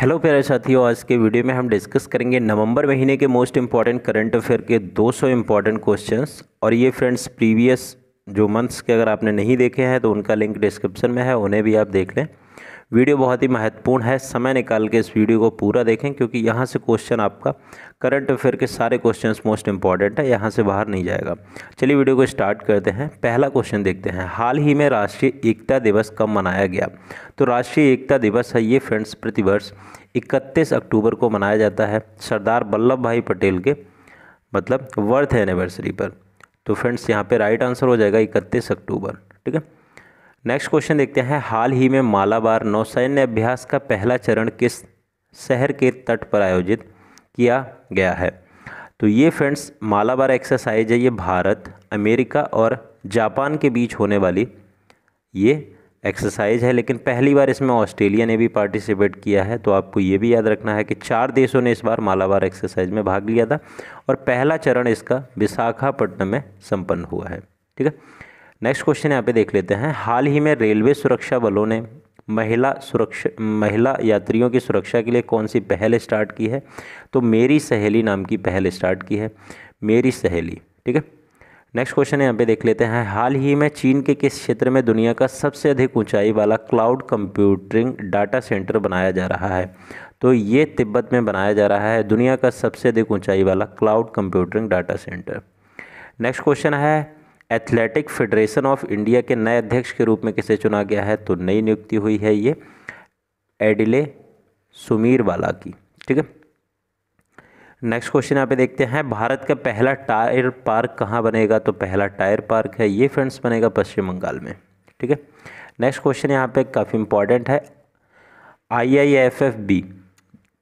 hello प्यारे साथियों आज के वीडियो में हम डिस्कस करेंगे नवंबर महीने के मोस्ट इंपॉर्टेंट करंट अफेयर के 200 सौ इम्पॉर्टेंट क्वेश्चंस और ये फ्रेंड्स प्रीवियस जो मंथ्स के अगर आपने नहीं देखे हैं तो उनका लिंक डिस्क्रिप्शन में है उन्हें भी आप देख लें वीडियो बहुत ही महत्वपूर्ण है समय निकाल के इस वीडियो को पूरा देखें क्योंकि यहाँ से क्वेश्चन आपका करंट अफेयर के सारे क्वेश्चंस मोस्ट इंपॉर्टेंट है यहाँ से बाहर नहीं जाएगा चलिए वीडियो को स्टार्ट करते हैं पहला क्वेश्चन देखते हैं हाल ही में राष्ट्रीय एकता दिवस कब मनाया गया तो राष्ट्रीय एकता दिवस है ये फ्रेंड्स प्रतिवर्ष इकतीस अक्टूबर को मनाया जाता है सरदार वल्लभ भाई पटेल के मतलब वर्थ एनिवर्सरी पर तो फ्रेंड्स यहाँ पर राइट आंसर हो जाएगा इकतीस अक्टूबर ठीक है नेक्स्ट क्वेश्चन देखते हैं हाल ही में मालाबार नौसैन्य अभ्यास का पहला चरण किस शहर के तट पर आयोजित किया गया है तो ये फ्रेंड्स मालाबार एक्सरसाइज है ये भारत अमेरिका और जापान के बीच होने वाली ये एक्सरसाइज है लेकिन पहली बार इसमें ऑस्ट्रेलिया ने भी पार्टिसिपेट किया है तो आपको ये भी याद रखना है कि चार देशों ने इस बार मालाबार एक्सरसाइज में भाग लिया था और पहला चरण इसका विशाखापट्टनम में संपन्न हुआ है ठीक है नेक्स्ट क्वेश्चन यहाँ पे देख लेते हैं हाल ही में रेलवे सुरक्षा बलों ने महिला सुरक्षा महिला यात्रियों की सुरक्षा के लिए कौन सी पहल स्टार्ट की है तो मेरी सहेली नाम की पहल स्टार्ट की है मेरी सहेली ठीक है नेक्स्ट क्वेश्चन यहाँ पे देख लेते हैं हाल ही में चीन के किस क्षेत्र में दुनिया का सबसे अधिक ऊंचाई वाला क्लाउड कंप्यूटिंग डाटा सेंटर बनाया जा रहा है तो ये तिब्बत में बनाया जा रहा है दुनिया का सबसे अधिक ऊंचाई वाला cloud computing data centre next question है एथलेटिक फेडरेशन ऑफ इंडिया के नए अध्यक्ष के रूप में किसे चुना गया है तो नई नियुक्ति हुई है ये एडिले सुमीर वाला की ठीक है नेक्स्ट क्वेश्चन यहाँ पे देखते हैं भारत का पहला टायर पार्क कहाँ बनेगा तो पहला टायर पार्क है ये फ्रेंड्स बनेगा पश्चिम बंगाल में ठीक है नेक्स्ट क्वेश्चन यहाँ पे काफ़ी इंपॉर्टेंट है I I F F B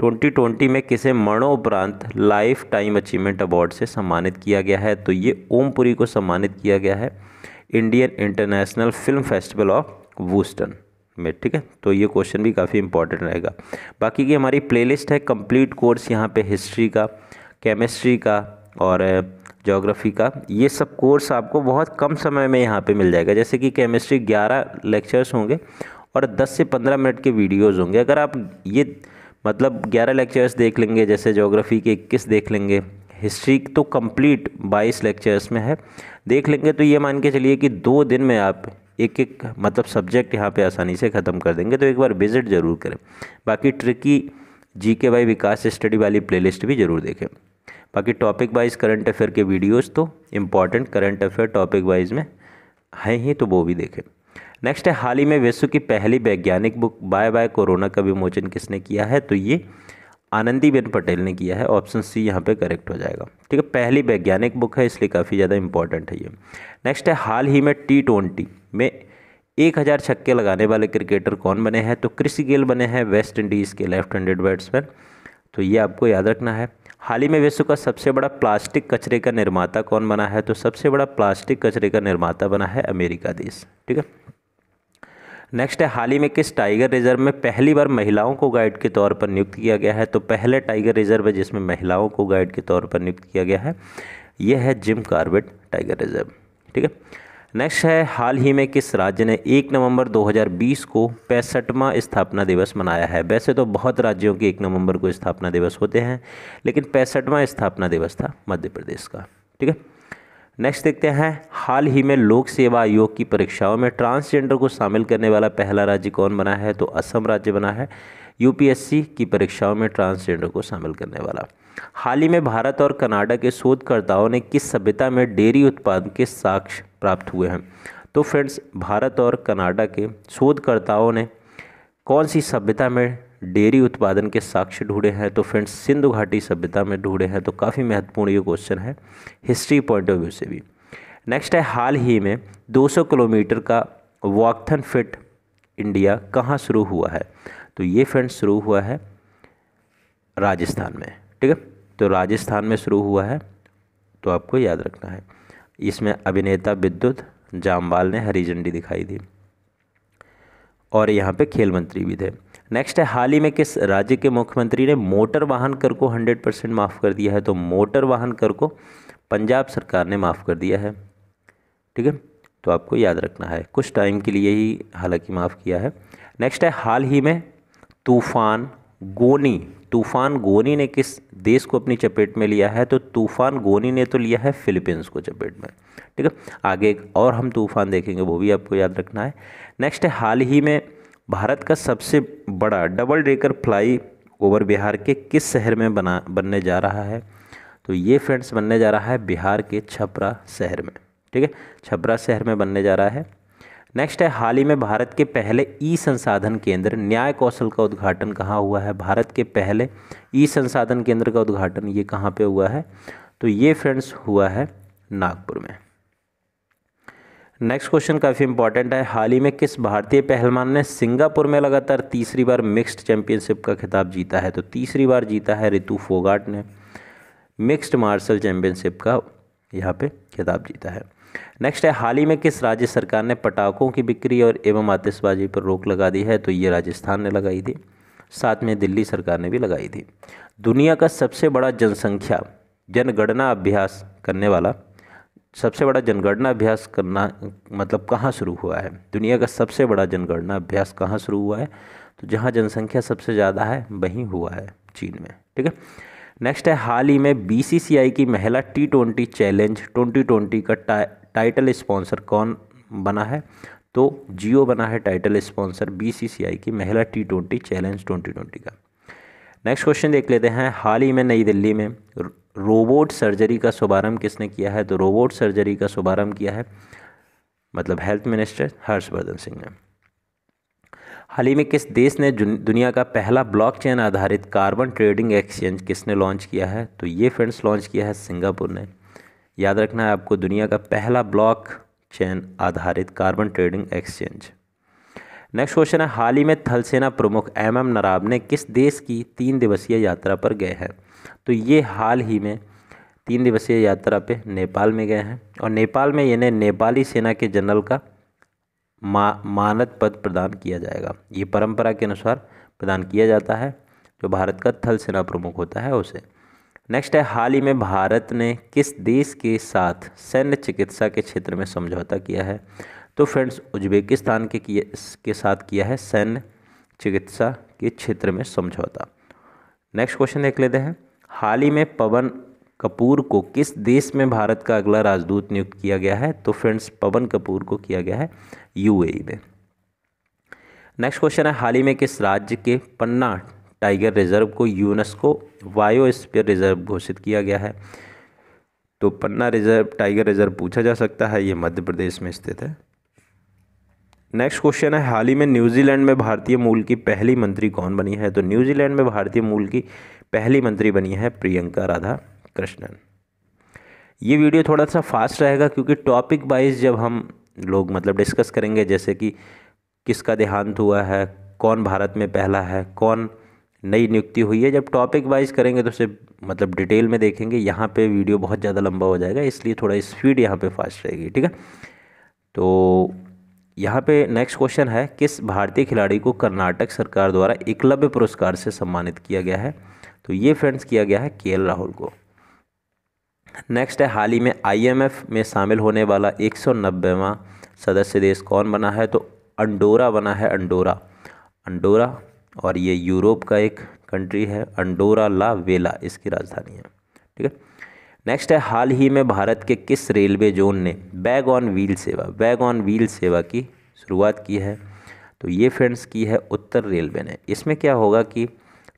2020 में किसे मरणोपरांत लाइफ टाइम अचीवमेंट अवार्ड से सम्मानित किया गया है तो ये ओमपुरी को सम्मानित किया गया है Indian international film festival of Houston में ठीक है तो ये क्वेश्चन भी काफ़ी इंपॉर्टेंट रहेगा बाकी की हमारी प्लेलिस्ट है कंप्लीट कोर्स यहाँ पे हिस्ट्री का केमिस्ट्री का और जोग्राफ़ी का ये सब कोर्स आपको बहुत कम समय में यहाँ पे मिल जाएगा जैसे कि केमिस्ट्री 11 लेक्चर्स होंगे और 10 से 15 मिनट के वीडियोस होंगे अगर आप ये मतलब ग्यारह लेक्चर्स देख लेंगे जैसे जोग्राफ़ी के इक्कीस देख लेंगे हिस्ट्री तो कंप्लीट बाईस लेक्चर्स में है देख लेंगे तो ये मान के चलिए कि दो दिन में आप एक एक मतलब सब्जेक्ट यहाँ पे आसानी से ख़त्म कर देंगे तो एक बार विज़िट ज़रूर करें बाकी ट्रिकी जी के वाई विकास स्टडी वाली प्लेलिस्ट भी ज़रूर देखें बाकी टॉपिक वाइज करंट अफेयर के वीडियोस तो important current affair topic wise में हैं ही तो वो भी देखें नेक्स्ट है हाल ही में विश्व की पहली वैज्ञानिक बुक बाय बाय कोरोना का विमोचन किसने किया है तो ये आनंदीबेन पटेल ने किया है ऑप्शन सी यहाँ पे करेक्ट हो जाएगा ठीक है पहली वैज्ञानिक बुक है इसलिए काफ़ी ज़्यादा इंपॉर्टेंट है ये नेक्स्ट है हाल ही में टी ट्वेंटी में एक हज़ार छक्के लगाने वाले क्रिकेटर कौन बने हैं तो क्रिस गेल बने हैं वेस्ट इंडीज़ के लेफ्ट हैंडेड बैट्समैन तो ये आपको याद रखना है हाल ही में विश्व का सबसे बड़ा प्लास्टिक कचरे का निर्माता कौन बना है तो सबसे बड़ा प्लास्टिक कचरे का निर्माता बना है अमेरिका देश ठीक है नेक्स्ट है हाल ही में किस टाइगर रिजर्व में पहली बार महिलाओं को गाइड के तौर पर नियुक्त किया गया है तो पहले टाइगर रिजर्व है जिसमें महिलाओं को गाइड के तौर पर नियुक्त किया गया है यह है जिम कार्बेट टाइगर रिजर्व ठीक है नेक्स्ट है हाल ही में किस राज्य ने 1 नवंबर 2020 को पैंसठवां स्थापना दिवस मनाया है वैसे तो बहुत राज्यों के 1 नवंबर को स्थापना दिवस होते हैं लेकिन पैंसठवां स्थापना दिवस था मध्य प्रदेश का ठीक है नेक्स्ट देखते हैं हाल ही में लोक सेवा आयोग की परीक्षाओं में ट्रांसजेंडर को शामिल करने वाला पहला राज्य कौन बना है तो असम राज्य बना है यूपीएससी की परीक्षाओं में ट्रांसजेंडर को शामिल करने वाला हाल ही में भारत और कनाडा के शोधकर्ताओं ने किस सभ्यता में डेयरी उत्पाद के साक्ष्य प्राप्त हुए हैं तो फ्रेंड्स भारत और कनाडा के शोधकर्ताओं ने कौन सी सभ्यता में डेयरी उत्पादन के साक्ष्य ढूंढे हैं तो फ्रेंड्स सिंधु घाटी सभ्यता में ढूंढे हैं तो काफ़ी महत्वपूर्ण ये क्वेश्चन है हिस्ट्री पॉइंट ऑफ व्यू से भी नेक्स्ट है हाल ही में 200 किलोमीटर का वॉकथन फिट इंडिया कहाँ शुरू हुआ है तो ये फ्रेंड्स शुरू हुआ है राजस्थान में ठीक है तो राजस्थान में शुरू हुआ है तो आपको याद रखना है इसमें अभिनेता विद्युत जामवाल ने हरी झंडी दिखाई दी और यहाँ पे खेल मंत्री भी थे नेक्स्ट है हाल ही में किस राज्य के मुख्यमंत्री ने मोटर वाहन कर को 100 परसेंट माफ़ कर दिया है तो मोटर वाहन कर को पंजाब सरकार ने माफ़ कर दिया है ठीक है तो आपको याद रखना है कुछ टाइम के लिए ही हालांकि माफ़ किया है नेक्स्ट है हाल ही में तूफ़ान गोनी तूफ़ान गोनी ने किस देश को अपनी चपेट में लिया है तो तूफ़ान गोनी ने तो लिया है फिलीपींस को चपेट में ठीक है आगे एक और हम तूफ़ान देखेंगे वो भी आपको याद रखना है नेक्स्ट है हाल ही में भारत का सबसे बड़ा double decker flyover Bihar के किस शहर में बना बनने जा रहा है तो ये फ्रेंड्स बनने जा रहा है बिहार के छपरा शहर में ठीक है छपरा शहर में बनने जा रहा है नेक्स्ट है हाल ही में भारत के पहले ई संसाधन केंद्र न्याय कौशल का उद्घाटन कहाँ हुआ है भारत के पहले ई संसाधन केंद्र का उद्घाटन ये कहाँ पे हुआ है तो ये फ्रेंड्स हुआ है नागपुर में नेक्स्ट क्वेश्चन काफ़ी इंपॉर्टेंट है हाल ही में किस भारतीय पहलवान ने सिंगापुर में लगातार तीसरी बार मिक्स्ड चैंपियनशिप का खिताब जीता है तो तीसरी बार जीता है रितु फोगाट ने मिक्स्ड मार्शल चैंपियनशिप का यहाँ पे खिताब जीता है नेक्स्ट है हाल ही में किस राज्य सरकार ने पटाखों की बिक्री और एवं आतिशबाजी पर रोक लगा दी है तो ये राजस्थान ने लगाई थी साथ में दिल्ली सरकार ने भी लगाई थी दुनिया का सबसे बड़ा जनसंख्या जनगणना अभ्यास करने वाला सबसे बड़ा जनगणना अभ्यास करना मतलब कहाँ शुरू हुआ है दुनिया का सबसे बड़ा जनगणना अभ्यास कहाँ शुरू हुआ है तो जहाँ जनसंख्या सबसे ज़्यादा है वहीं हुआ है चीन में ठीक है नेक्स्ट है हाल ही में बीसीसीआई की महिला T twenty challenge twenty twenty का टा, टाइटल स्पॉन्सर कौन बना है तो जियो बना है टाइटल स्पॉन्सर बीसीसीआई की महिला T twenty challenge twenty twenty का नेक्स्ट क्वेश्चन देख लेते हैं हाल ही में नई दिल्ली में रोबोट सर्जरी का शुभारंभ किसने किया है तो रोबोट सर्जरी का शुभारंभ किया है मतलब हेल्थ मिनिस्टर हर्षवर्धन सिंह ने हाल ही में किस देश ने दुनिया का पहला ब्लॉकचेन आधारित कार्बन ट्रेडिंग एक्सचेंज किसने लॉन्च किया है तो ये फ्रेंड्स लॉन्च किया है सिंगापुर ने याद रखना है आपको दुनिया का पहला ब्लॉक चैन आधारित carbon trading exchange next question है हाल ही में थल सेना प्रमुख एम एम नराब ने किस देश की तीन दिवसीय यात्रा पर गए हैं तो ये हाल ही में तीन दिवसीय यात्रा पे नेपाल में गए हैं और नेपाल में इन्हें नेपाली सेना के जनरल का मा, मानद पद प्रदान किया जाएगा ये परंपरा के अनुसार प्रदान किया जाता है जो भारत का थल सेना प्रमुख होता है उसे नेक्स्ट है हाल ही में भारत ने किस देश के साथ सैन्य चिकित्सा के क्षेत्र में समझौता किया है तो फ्रेंड्स उज्बेकिस्तान के के साथ किया है सैन्य चिकित्सा के क्षेत्र में समझौता नेक्स्ट क्वेश्चन देख लेते हैं हाल ही में पवन कपूर को किस देश में भारत का अगला राजदूत नियुक्त किया गया है तो फ्रेंड्स पवन कपूर को किया गया है यूएई में नेक्स्ट क्वेश्चन है हाल ही में किस राज्य के पन्ना टाइगर रिजर्व को यूनेस्को वायोस्फीयर रिजर्व घोषित किया गया है तो पन्ना रिजर्व टाइगर रिजर्व पूछा जा सकता है ये मध्य प्रदेश में स्थित है नेक्स्ट क्वेश्चन है हाल ही में न्यूजीलैंड में भारतीय मूल की पहली मंत्री कौन बनी है तो न्यूजीलैंड में भारतीय मूल की पहली मंत्री बनी है प्रियंका राधा कृष्णन ये वीडियो थोड़ा सा फास्ट रहेगा क्योंकि टॉपिक वाइज जब हम लोग मतलब डिस्कस करेंगे जैसे कि किसका देहांत हुआ है कौन भारत में पहला है कौन नई नियुक्ति हुई है जब टॉपिक वाइज करेंगे तो सिर्फ मतलब डिटेल में देखेंगे यहाँ पे वीडियो बहुत ज़्यादा लंबा हो जाएगा इसलिए थोड़ा स्पीड यहाँ पे फास्ट रहेगी ठीक है तो यहाँ पे नेक्स्ट क्वेश्चन है किस भारतीय खिलाड़ी को कर्नाटक सरकार द्वारा एकलव्य पुरस्कार से सम्मानित किया गया है तो ये फ्रेंड्स किया गया है के राहुल को नेक्स्ट है हाल ही में आईएमएफ में शामिल होने वाला एक सौ सदस्य देश कौन बना है तो अंडोरा बना है अंडोरा अंडोरा और ये यूरोप का एक कंट्री है अंडोरा ला वेला इसकी राजधानी है ठीक है नेक्स्ट है हाल ही में भारत के किस रेलवे जोन ने बैग ऑन व्हील सेवा बैग ऑन व्हील सेवा की शुरुआत की है तो ये फ्रेंड्स की है उत्तर रेलवे ने इसमें क्या होगा कि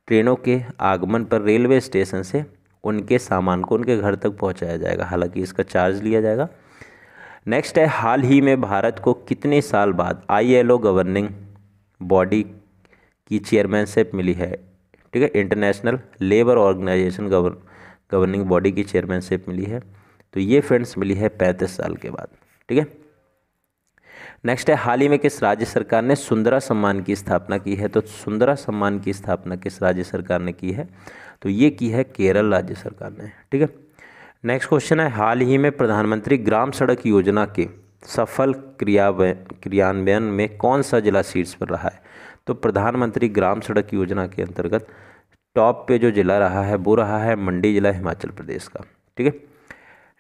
ट्रेनों के आगमन पर रेलवे स्टेशन से उनके सामान को उनके घर तक पहुंचाया जाएगा हालांकि इसका चार्ज लिया जाएगा नेक्स्ट है हाल ही में भारत को कितने साल बाद आईएलओ गवर्निंग बॉडी की चेयरमैनशिप मिली है ठीक है international labour organisation govern governing body की चेयरमैनशिप मिली है तो ये फ्रेंड्स मिली है पैंतीस साल के बाद ठीक है नेक्स्ट है हाल ही में किस राज्य सरकार ने सुंदरा सम्मान की स्थापना की है तो सुंदरा सम्मान की स्थापना किस राज्य सरकार ने की है तो ये की है केरल राज्य सरकार ने ठीक है नेक्स्ट क्वेश्चन है हाल ही में प्रधानमंत्री ग्राम सड़क योजना के सफल क्रियान्वयन में कौन सा जिला शीर्ष पर रहा है तो प्रधानमंत्री ग्राम सड़क योजना के अंतर्गत टॉप पे जो ज़िला रहा है वो रहा है मंडी ज़िला हिमाचल प्रदेश का ठीक है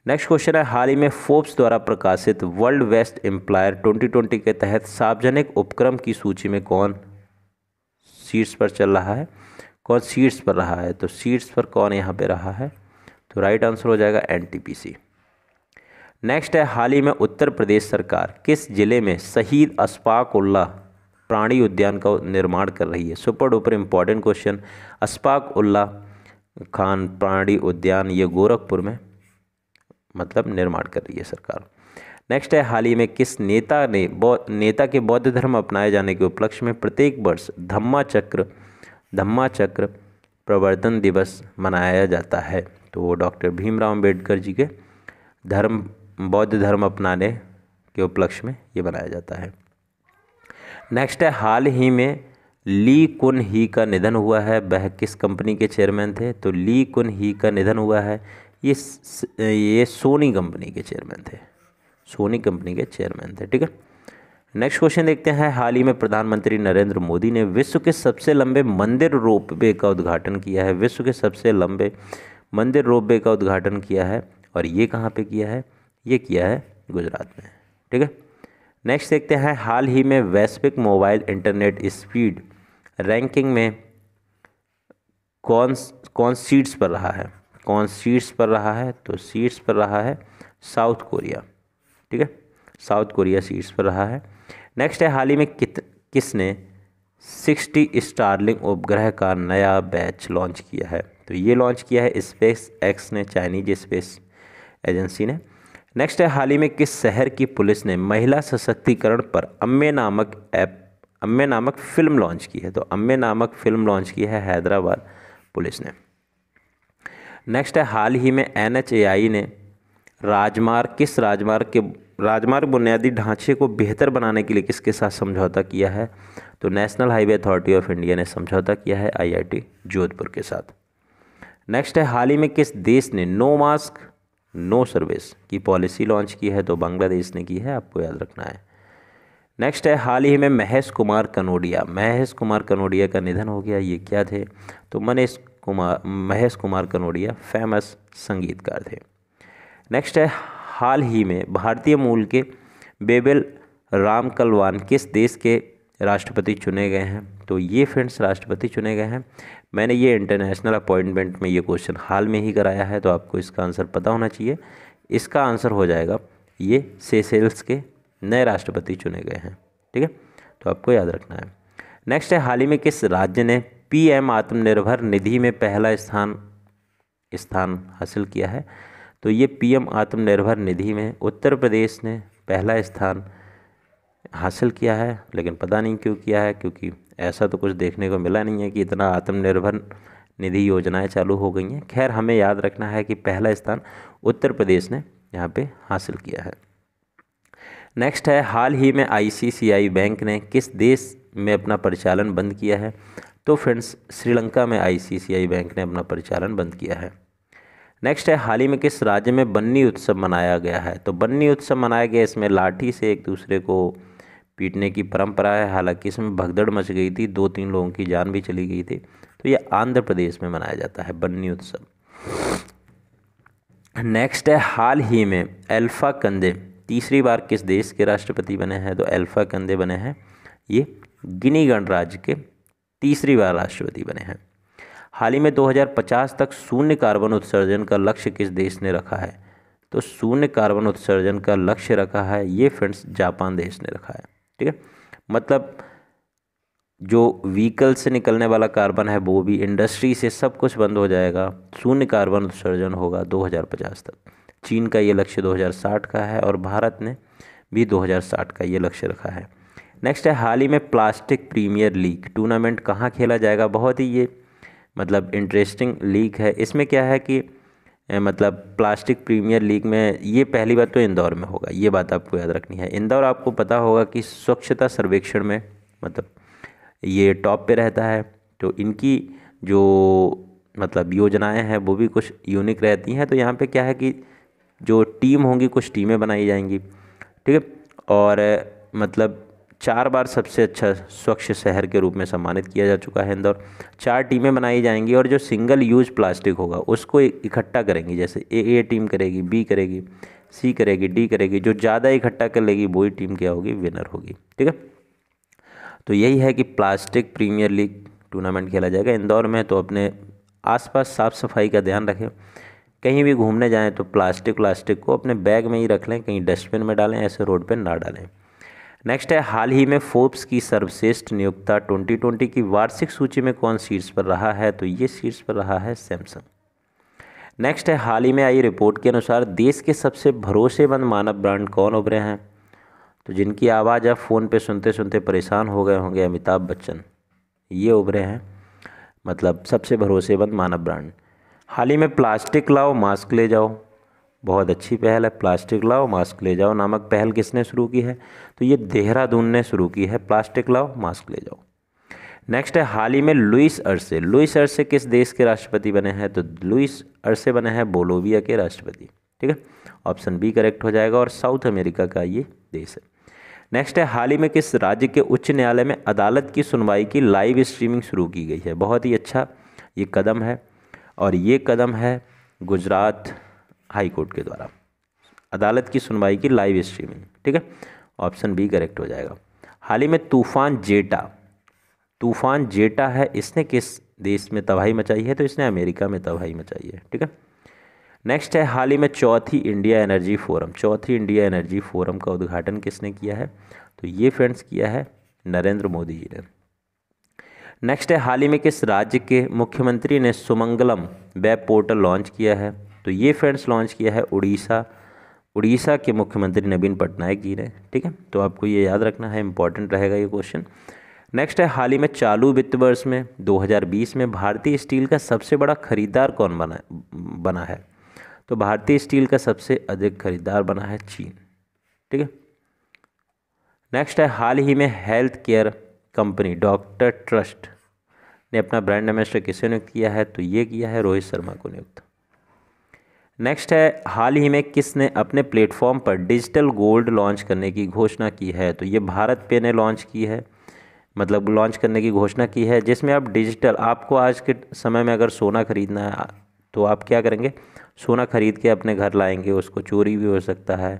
नेक्स्ट क्वेश्चन है हाल ही में फोर्ब्स द्वारा प्रकाशित वर्ल्ड वेस्ट एम्प्लायर 2020 के तहत सार्वजनिक उपक्रम की सूची में कौन सीट्स पर चल रहा है कौन सीट्स पर रहा है तो सीट्स पर कौन यहाँ पे रहा है तो राइट आंसर हो जाएगा एन नेक्स्ट है हाल ही में उत्तर प्रदेश सरकार किस ज़िले में शहीद अशफाक उल्ला प्राणी उद्यान का निर्माण कर रही है super duper important question Ashfaq Ulla Khan प्राणी उद्यान ये गोरखपुर में मतलब निर्माण कर रही है सरकार नेक्स्ट है हाल ही में किस नेता ने बौ नेता के बौद्ध धर्म अपनाए जाने के उपलक्ष्य में प्रत्येक वर्ष धम्मा चक्र धम्मा चक्र प्रवर्तन दिवस मनाया जाता है तो वो डॉक्टर भीमराव अम्बेडकर जी के धर्म बौद्ध धर्म अपनाने के उपलक्ष्य में ये मनाया जाता है नेक्स्ट है हाल ही में ली कुन ही का निधन हुआ है वह किस कंपनी के चेयरमैन थे तो ली कुन ही का निधन हुआ है ये ये सोनी कंपनी के चेयरमैन थे सोनी कंपनी के चेयरमैन थे ठीक है नेक्स्ट क्वेश्चन देखते हैं हाल ही में प्रधानमंत्री नरेंद्र मोदी ने विश्व के सबसे लंबे मंदिर रोपवे का उद्घाटन किया है विश्व के सबसे लंबे मंदिर रोपवे का उद्घाटन किया है और ये कहाँ पे किया है ये किया है गुजरात में ठीक है नेक्स्ट देखते हैं हाल ही में वैश्विक मोबाइल इंटरनेट स्पीड रैंकिंग में कौन कौन सीट्स पर रहा है कौन सीट्स पर रहा है तो सीट्स पर रहा है साउथ कोरिया ठीक है साउथ कोरिया सीट्स पर रहा है नेक्स्ट है हाल ही में कित किसने सिक्सटी स्टारलिंग उपग्रह का नया बैच लॉन्च किया है तो ये लॉन्च किया है स्पेस एक्स ने चाइनीज स्पेस एजेंसी ने नेक्स्ट है हाल ही में किस शहर की पुलिस ने महिला सशक्तिकरण पर अम्मे नामक ऐप अम्मे नामक फिल्म लॉन्च की है तो अम्मे नामक फिल्म लॉन्च की है हैदराबाद पुलिस ने नेक्स्ट है हाल ही में एन ने राजमार्ग किस राजमार्ग के राजमार्ग बुनियादी ढांचे को बेहतर बनाने के लिए किसके साथ समझौता किया है तो national highway authority of India ने समझौता किया है आईआईटी जोधपुर के साथ नेक्स्ट है हाल ही में किस देश ने नो मास्क नो सर्विस की पॉलिसी लॉन्च की है तो बांग्लादेश ने की है आपको याद रखना है नेक्स्ट है हाल ही में महेश कुमार कनोडिया महेश कुमार कनोडिया का निधन हो गया ये क्या थे तो मनीष कुमार महेश कुमार कनोडिया फेमस संगीतकार थे नेक्स्ट है हाल ही में भारतीय मूल के बेबेल राम कलवान किस देश के राष्ट्रपति चुने गए हैं तो ये फ्रेंड्स राष्ट्रपति चुने गए हैं मैंने ये इंटरनेशनल अपॉइंटमेंट में ये क्वेश्चन हाल में ही कराया है तो आपको इसका आंसर पता होना चाहिए इसका आंसर हो जाएगा ये सेसेल्स के नए राष्ट्रपति चुने गए हैं ठीक है तो आपको याद रखना है नेक्स्ट है हाल ही में किस राज्य ने पीएम आत्मनिर्भर निधि में पहला स्थान स्थान हासिल किया है तो ये पीएम आत्मनिर्भर निधि में उत्तर प्रदेश ने पहला स्थान हासिल किया है लेकिन पता नहीं क्यों किया है क्योंकि ऐसा तो कुछ देखने को मिला नहीं है कि इतना आत्मनिर्भर निधि योजनाएं चालू हो गई हैं खैर हमें याद रखना है कि पहला स्थान उत्तर प्रदेश ने यहाँ पे हासिल किया है नेक्स्ट है हाल ही में आईसीसीआई बैंक ने किस देश में अपना परिचालन बंद किया है तो फ्रेंड्स श्रीलंका में आईसीसीआई बैंक ने अपना परिचालन बंद किया है नेक्स्ट है हाल ही में किस राज्य में बन्नी उत्सव मनाया गया है तो बन्नी उत्सव मनाया गया इसमें लाठी से एक दूसरे को पीटने की परंपरा है हालांकि इसमें भगदड़ मच गई थी दो तीन लोगों की जान भी चली गई थी तो ये आंध्र प्रदेश में मनाया जाता है बन्नी उत्सव नेक्स्ट है हाल ही में अल्फ़ा कंदे तीसरी बार किस देश के राष्ट्रपति बने हैं तो अल्फ़ा कंदे बने हैं ये गिनी गणराज्य के तीसरी बार राष्ट्रपति बने हैं हाल ही में 2050 तक शून्य कार्बन उत्सर्जन का लक्ष्य किस देश ने रखा है तो शून्य कार्बन उत्सर्जन का लक्ष्य रखा है ये फ्रेंड्स जापान देश ने रखा है ठीक है मतलब जो व्हीकल से निकलने वाला कार्बन है वो भी इंडस्ट्री से सब कुछ बंद हो जाएगा शून्य कार्बन उत्सर्जन होगा 2050 तक चीन का ये लक्ष्य 2060 का है और भारत ने भी 2060 का ये लक्ष्य रखा है नेक्स्ट है हाल ही में प्लास्टिक प्रीमियर लीग टूर्नामेंट कहाँ खेला जाएगा बहुत ही ये मतलब इंटरेस्टिंग लीग है इसमें क्या है कि मतलब प्लास्टिक प्रीमियर लीग में ये पहली बात तो इंदौर में होगा ये बात आपको याद रखनी है इंदौर आपको पता होगा कि स्वच्छता सर्वेक्षण में मतलब ये टॉप पे रहता है तो इनकी जो मतलब योजनाएं हैं वो भी कुछ यूनिक रहती हैं तो यहाँ पे क्या है कि जो टीम होंगी कुछ टीमें बनाई जाएंगी ठीक है और मतलब चार बार सबसे अच्छा स्वच्छ शहर के रूप में सम्मानित किया जा चुका है इंदौर चार टीमें बनाई जाएंगी और जो सिंगल यूज प्लास्टिक होगा उसको इकट्ठा करेंगी जैसे ए ए टीम करेगी बी करेगी सी करेगी डी करेगी जो ज़्यादा इकट्ठा कर लेगी वही टीम क्या होगी विनर होगी ठीक है तो यही है कि प्लास्टिक प्रीमियर लीग टूर्नामेंट खेला जाएगा इंदौर में तो अपने आसपास साफ़ सफाई का ध्यान रखें कहीं भी घूमने जाएँ तो प्लास्टिक प्लास्टिक को अपने बैग में ही रख लें कहीं डस्टबिन में डालें ऐसे रोड पर ना डालें नेक्स्ट है हाल ही में फोर्ब्स की सर्वश्रेष्ठ नियोक्ता 2020 की वार्षिक सूची में कौन शीर्ष पर रहा है तो ये शीर्ष पर रहा है सैमसंग नेक्स्ट है हाल ही में आई रिपोर्ट के अनुसार देश के सबसे भरोसेमंद मानव ब्रांड कौन उभरे हैं तो जिनकी आवाज़ आप फ़ोन पे सुनते सुनते परेशान हो गए होंगे अमिताभ बच्चन ये उभरे हैं मतलब सबसे भरोसेमंद मानव ब्रांड हाल ही में प्लास्टिक लाओ मास्क ले जाओ बहुत अच्छी पहल है प्लास्टिक लाओ मास्क ले जाओ नामक पहल किसने शुरू की है तो ये देहरादून ने शुरू की है प्लास्टिक लाओ मास्क ले जाओ नेक्स्ट है हाल ही में लुइस अरसे लुइस अरसे किस देश के राष्ट्रपति बने हैं तो लुइस अरसे बने हैं बोलोविया के राष्ट्रपति ठीक है ऑप्शन बी करेक्ट हो जाएगा और साउथ अमेरिका का ये देश है नेक्स्ट है हाल ही में किस राज्य के उच्च न्यायालय में अदालत की सुनवाई की लाइव स्ट्रीमिंग शुरू की गई है बहुत ही अच्छा ये कदम है और ये कदम है गुजरात हाई कोर्ट के द्वारा अदालत की सुनवाई की लाइव स्ट्रीमिंग ठीक है ऑप्शन बी करेक्ट हो जाएगा हाल ही में तूफान जेटा तूफान जेटा है इसने किस देश में तबाही मचाई है तो इसने अमेरिका में तबाही मचाई है ठीक है नेक्स्ट है हाल ही में चौथी इंडिया एनर्जी फोरम चौथी इंडिया एनर्जी फोरम का उद्घाटन किसने किया है तो ये फ्रेंड्स किया है नरेंद्र मोदी जी ने नेक्स्ट है हाल ही में किस राज्य के मुख्यमंत्री ने सुमंगलम वेब पोर्टल लॉन्च किया है तो ये फ्रेंड्स लॉन्च किया है उड़ीसा उड़ीसा के मुख्यमंत्री नवीन पटनायक जी ने ठीक है तो आपको ये याद रखना है इंपॉर्टेंट रहेगा ये क्वेश्चन नेक्स्ट है हाल ही में चालू वित्त वर्ष में 2020 में भारतीय स्टील का सबसे बड़ा खरीदार कौन बना बना है तो भारतीय स्टील का सबसे अधिक खरीदार बना है चीन ठीक है नेक्स्ट है हाल ही में health care company doctor trust ने अपना ब्रांड एम्बेसडर किसे नियुक्त किया है तो ये किया है रोहित शर्मा को नियुक्त नेक्स्ट है हाल ही में किसने अपने प्लेटफॉर्म पर डिजिटल गोल्ड लॉन्च करने की घोषणा की है तो ये भारत पे ने लॉन्च की है मतलब लॉन्च करने की घोषणा की है जिसमें आप डिजिटल आपको आज के समय में अगर सोना खरीदना है तो आप क्या करेंगे सोना खरीद के अपने घर लाएंगे उसको चोरी भी हो सकता है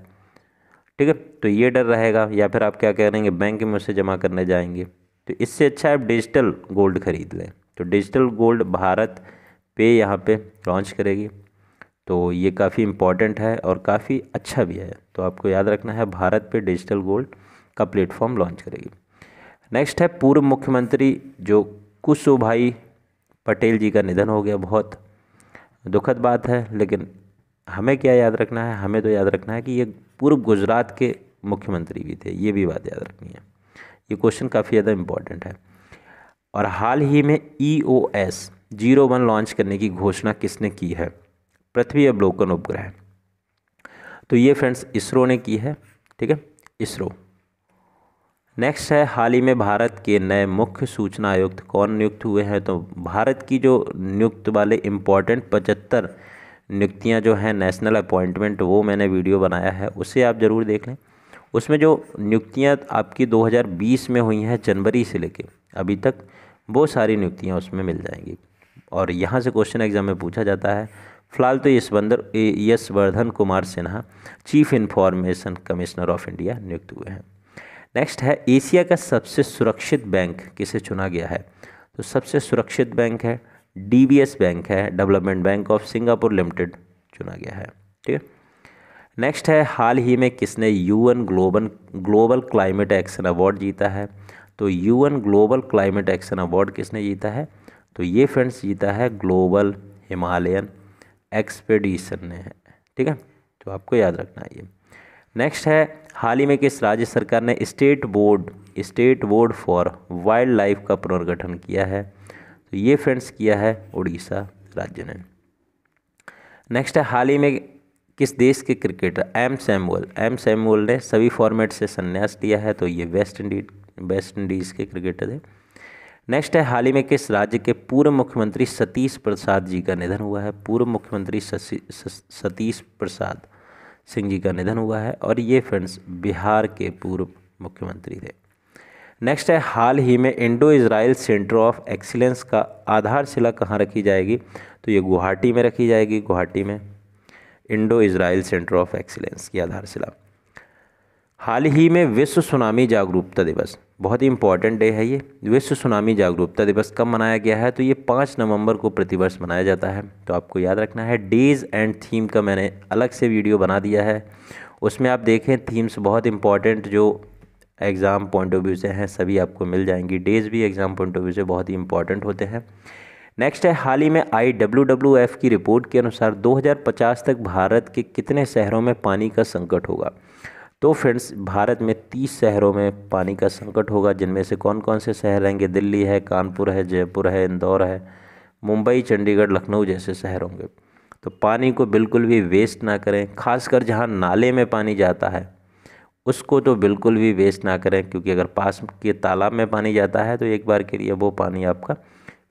ठीक है तो ये डर रहेगा या फिर आप क्या करेंगे बैंक में उसे जमा करने जाएंगे तो इससे अच्छा है आप डिजिटल गोल्ड खरीद लें तो डिजिटल गोल्ड भारत पे यहाँ पे लॉन्च करेगी तो ये काफ़ी इम्पॉर्टेंट है और काफ़ी अच्छा भी है तो आपको याद रखना है भारत पे डिजिटल गोल्ड का प्लेटफॉर्म लॉन्च करेगी नेक्स्ट है पूर्व मुख्यमंत्री जो कुशु भाई पटेल जी का निधन हो गया बहुत दुखद बात है लेकिन हमें क्या याद रखना है हमें तो याद रखना है कि ये पूर्व गुजरात के मुख्यमंत्री भी थे ये भी बात याद रखनी है ये क्वेश्चन काफ़ी ज़्यादा इम्पॉर्टेंट है और हाल ही में E O S zero one launch करने की घोषणा किसने की है पृथ्वी अवलोकन उपग्रह तो ये फ्रेंड्स इसरो ने की है ठीक है इसरो नेक्स्ट है हाल ही में भारत के नए मुख्य सूचना आयुक्त कौन नियुक्त हुए हैं तो भारत की जो नियुक्त वाले इम्पॉर्टेंट पचहत्तर नियुक्तियां जो हैं नेशनल अपॉइंटमेंट वो मैंने वीडियो बनाया है उसे आप ज़रूर देख लें उसमें जो नियुक्तियां आपकी 2020 में हुई हैं जनवरी से लेके अभी तक वो सारी नियुक्तियाँ उसमें मिल जाएंगी और यहाँ से क्वेश्चन एग्ज़ाम में पूछा जाता है फिलहाल तो यशवंदर Yashvardhan Kumar Sinha chief information commissioner of India नियुक्त हुए हैं नेक्स्ट है एशिया का सबसे सुरक्षित बैंक किसे चुना गया है तो सबसे सुरक्षित बैंक है डी बैंक है development bank of Singapore limited चुना गया है ठीक है नेक्स्ट है हाल ही में किसने UN global global climate action award जीता है तो UN global climate action award किसने जीता है तो ये फ्रेंड्स जीता है ग्लोबल हिमालयन एक्सपेडिशन है ठीक है तो आपको याद रखना है ये नेक्स्ट है हाल ही में किस राज्य सरकार ने state board state board for wildlife का पुनर्गठन किया है तो ये फ्रेंड्स किया है उड़ीसा राज्य ने नेक्स्ट है हाल ही में किस देश के cricketer M Samuel M Samuel ने सभी फॉर्मेट से संन्यास लिया है तो ये वेस्ट इंडीज वेस्ट इंडीज़ के क्रिकेटर हैं नेक्स्ट है हाल ही में किस राज्य के पूर्व मुख्यमंत्री सतीश प्रसाद जी का निधन हुआ है पूर्व मुख्यमंत्री सतीश प्रसाद सिंह जी का निधन हुआ है और ये फ्रेंड्स बिहार के पूर्व मुख्यमंत्री थे नेक्स्ट है हाल ही में Indo Israel centre of excellence का आधारशिला कहाँ रखी जाएगी तो ये गुवाहाटी में रखी जाएगी गुवाहाटी में Indo Israel centre of excellence की आधारशिला हाल ही में विश्व सुनामी जागरूकता दिवस बहुत ही इंपॉर्टेंट डे है ये विश्व सुनामी जागरूकता दिवस कब मनाया गया है तो ये पाँच नवंबर को प्रतिवर्ष मनाया जाता है तो आपको याद रखना है डेज़ एंड थीम का मैंने अलग से वीडियो बना दिया है उसमें आप देखें थीम्स बहुत इंपॉर्टेंट जो एग्ज़ाम पॉइंट ऑफ व्यू से हैं सभी आपको मिल जाएंगी डेज़ भी एग्ज़ाम पॉइंट ऑफ व्यू से बहुत ही इंपॉर्टेंट होते हैं नेक्स्ट है हाल ही में आई डब्ल्यू की रिपोर्ट के अनुसार दो तक भारत के कितने शहरों में पानी का संकट होगा तो फ्रेंड्स भारत में तीस शहरों में पानी का संकट होगा जिनमें से कौन कौन से शहर रहेंगे दिल्ली है कानपुर है जयपुर है इंदौर है मुंबई चंडीगढ़ लखनऊ जैसे शहर होंगे तो पानी को बिल्कुल भी वेस्ट ना करें खासकर जहाँ नाले में पानी जाता है उसको तो बिल्कुल भी वेस्ट ना करें क्योंकि अगर पास के तालाब में पानी जाता है तो एक बार के लिए वो पानी आपका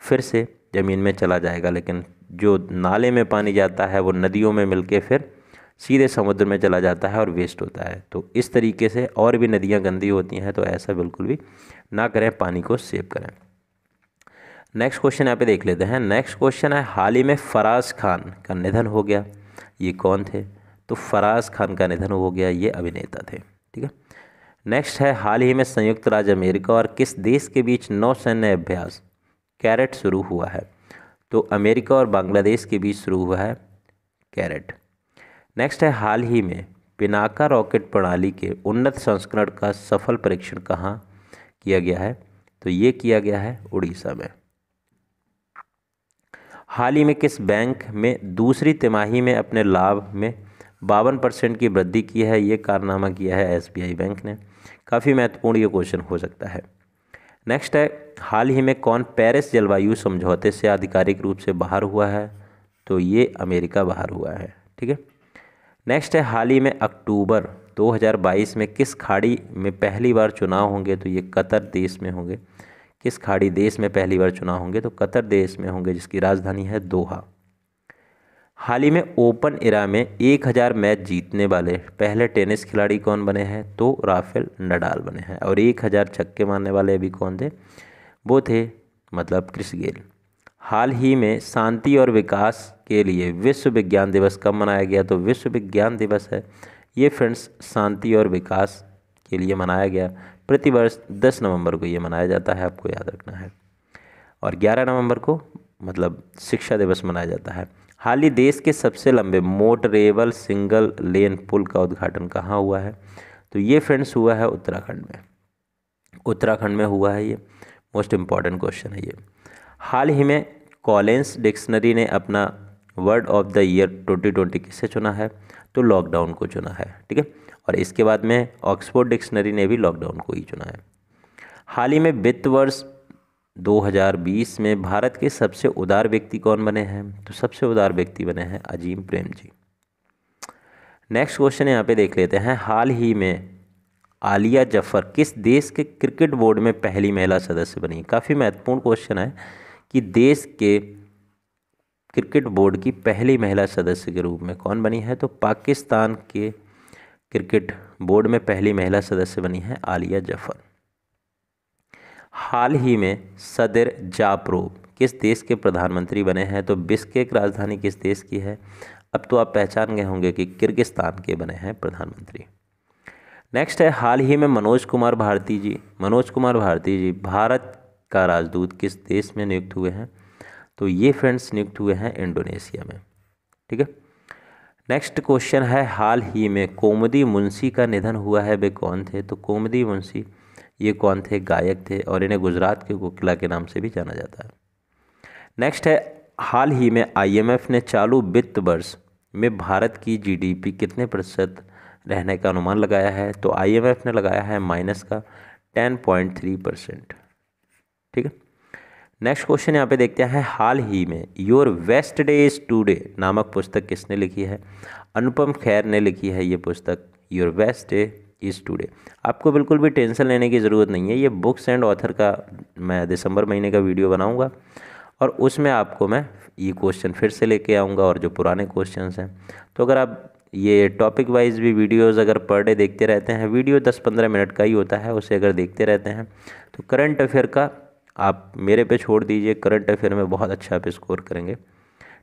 फिर से ज़मीन में चला जाएगा लेकिन जो नाले में पानी जाता है वो नदियों में मिलके फिर सीधे समुद्र में चला जाता है और वेस्ट होता है तो इस तरीके से और भी नदियाँ गंदी होती हैं तो ऐसा बिल्कुल भी ना करें पानी को सेव करें नेक्स्ट क्वेश्चन यहाँ पे देख लेते हैं नेक्स्ट क्वेश्चन है हाल ही में फराज खान का निधन हो गया ये कौन थे तो फराज खान का निधन हो गया ये अभिनेता थे ठीक है नेक्स्ट है हाल ही में संयुक्त राज्य अमेरिका और किस देश के बीच नौसैन्य अभ्यास कैरेट शुरू हुआ है तो अमेरिका और बांग्लादेश के बीच शुरू हुआ है कैरेट नेक्स्ट है हाल ही में पिनाका रॉकेट प्रणाली के उन्नत संस्करण का सफल परीक्षण कहाँ किया गया है तो ये किया गया है उड़ीसा में हाल ही में किस बैंक में दूसरी तिमाही में अपने लाभ में बावन परसेंट की वृद्धि की है ये कारनामा किया है एसबीआई बैंक ने काफ़ी महत्वपूर्ण ये क्वेश्चन हो सकता है नेक्स्ट है हाल ही में कौन पेरिस जलवायु समझौते से आधिकारिक रूप से बाहर हुआ है तो ये अमेरिका बाहर हुआ है ठीक है नेक्स्ट है हाल ही में अक्टूबर 2022 में किस खाड़ी में पहली बार चुनाव होंगे तो ये कतर देश में होंगे किस खाड़ी देश में पहली बार चुनाव होंगे तो कतर देश में होंगे जिसकी राजधानी है दोहा हाल ही में ओपन इरा में 1000 मैच जीतने वाले पहले टेनिस खिलाड़ी कौन बने हैं तो राफेल नडाल बने हैं और 1000 छक्के मारने वाले अभी कौन थे वो थे मतलब क्रिस गेल हाल ही में शांति और विकास के लिए विश्व विज्ञान दिवस कब मनाया गया तो विश्व विज्ञान दिवस है ये फ्रेंड्स शांति और विकास के लिए मनाया गया प्रतिवर्ष दस नवंबर को ये मनाया जाता है आपको याद रखना है और ग्यारह नवंबर को मतलब शिक्षा दिवस मनाया जाता है हाल ही देश के सबसे लंबे मोटरेबल सिंगल लेन पुल का उद्घाटन कहाँ हुआ है तो ये फ्रेंड्स हुआ है उत्तराखंड में उत्तराखंड में हुआ है ये मोस्ट इम्पॉर्टेंट क्वेश्चन है ये हाल ही में कॉलेंस डिक्शनरी ने अपना वर्ड ऑफ द ईयर 2020 किससे चुना है तो लॉकडाउन को चुना है ठीक है और इसके बाद में ऑक्सफोर्ड डिक्शनरी ने भी लॉकडाउन को ही चुना है हाल ही में वित्त वर्ष 2020 में भारत के सबसे उदार व्यक्ति कौन बने हैं तो सबसे उदार व्यक्ति बने हैं अजीम प्रेम जी नेक्स्ट क्वेश्चन यहाँ पे देख लेते हैं हाल ही में आलिया जफर किस देश के क्रिकेट बोर्ड में पहली महिला सदस्य बनी काफ़ी महत्वपूर्ण क्वेश्चन है कि देश के क्रिकेट बोर्ड की पहली महिला सदस्य के रूप में कौन बनी है तो पाकिस्तान के क्रिकेट बोर्ड में पहली महिला सदस्य बनी है आलिया जफर हाल ही में सदर जाप्रो किस देश के प्रधानमंत्री बने हैं तो बिश्केक राजधानी किस देश की है अब तो आप पहचान गए होंगे कि किर्गिस्तान के बने हैं प्रधानमंत्री नेक्स्ट है हाल ही में मनोज कुमार भारती जी मनोज कुमार भारती जी भारत का राजदूत किस देश में नियुक्त हुए हैं तो ये फ्रेंड्स नियुक्त हुए हैं इंडोनेशिया में ठीक है नेक्स्ट क्वेश्चन है हाल ही में कोमदी मुंशी का निधन हुआ है वे कौन थे तो कोमदी मुंशी ये कौन थे गायक थे और इन्हें गुजरात के कोकिला के नाम से भी जाना जाता है नेक्स्ट है हाल ही में आईएमएफ ने चालू वित्त वर्ष में भारत की जीडीपी कितने प्रतिशत रहने का अनुमान लगाया है तो आईएमएफ ने लगाया है माइनस का टेन पॉइंट थ्री परसेंट ठीक है नेक्स्ट क्वेश्चन यहाँ पे देखते हैं हाल ही में your best day is today नामक पुस्तक किसने लिखी है अनुपम खैर ने लिखी है ये पुस्तक your best day is today आपको बिल्कुल भी टेंशन लेने की ज़रूरत नहीं है ये बुक्स एंड ऑथर का मैं दिसंबर महीने का वीडियो बनाऊँगा और उसमें आपको मैं ये क्वेश्चन फिर से लेके आऊँगा और जो पुराने क्वेश्चन हैं तो अगर आप ये टॉपिक वाइज भी वीडियोस अगर पर डे देखते रहते हैं वीडियो 10-15 मिनट का ही होता है उसे अगर देखते रहते हैं तो करंट अफेयर का आप मेरे पे छोड़ दीजिए करंट अफेयर में बहुत अच्छा आप स्कोर करेंगे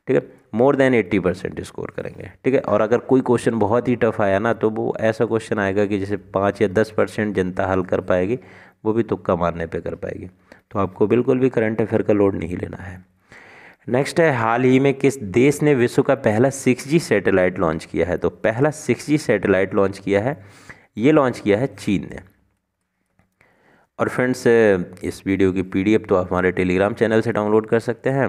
ठीक है more than eighty percent score करेंगे ठीक है और अगर कोई क्वेश्चन बहुत ही टफ आया ना तो वो ऐसा क्वेश्चन आएगा कि जैसे पाँच या दस परसेंट जनता हल कर पाएगी वो भी तुक्का मारने पे कर पाएगी तो आपको बिल्कुल भी करंट अफेयर का लोड नहीं लेना है नेक्स्ट है हाल ही में किस देश ने विश्व का पहला सिक्स जी सेटेलाइट लॉन्च किया है तो पहला सिक्स जी सेटेलाइट लॉन्च किया है ये लॉन्च किया है चीन ने और फ्रेंड्स इस वीडियो की पीडीएफ तो आप हमारे टेलीग्राम चैनल से डाउनलोड कर सकते हैं